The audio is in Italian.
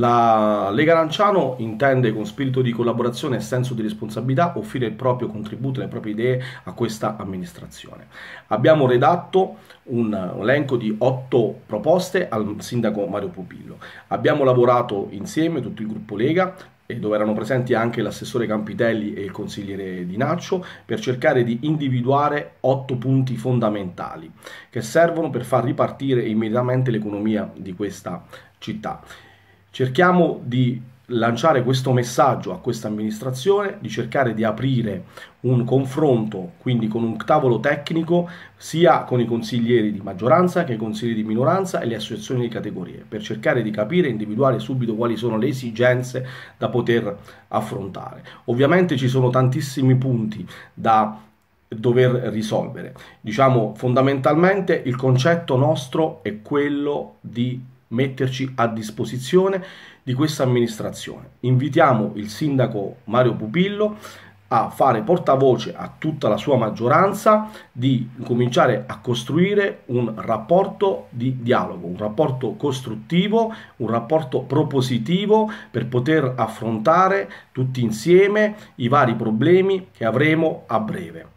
La Lega Lanciano intende con spirito di collaborazione e senso di responsabilità offrire il proprio contributo e le proprie idee a questa amministrazione. Abbiamo redatto un elenco di otto proposte al sindaco Mario Pupillo. Abbiamo lavorato insieme, tutto il gruppo Lega, dove erano presenti anche l'assessore Campitelli e il consigliere Di Naccio, per cercare di individuare otto punti fondamentali che servono per far ripartire immediatamente l'economia di questa città. Cerchiamo di lanciare questo messaggio a questa amministrazione di cercare di aprire un confronto quindi con un tavolo tecnico sia con i consiglieri di maggioranza che i consiglieri di minoranza e le associazioni di categorie per cercare di capire e individuare subito quali sono le esigenze da poter affrontare. Ovviamente ci sono tantissimi punti da dover risolvere. Diciamo fondamentalmente il concetto nostro è quello di metterci a disposizione di questa amministrazione. Invitiamo il sindaco Mario Pupillo a fare portavoce a tutta la sua maggioranza di cominciare a costruire un rapporto di dialogo, un rapporto costruttivo, un rapporto propositivo per poter affrontare tutti insieme i vari problemi che avremo a breve.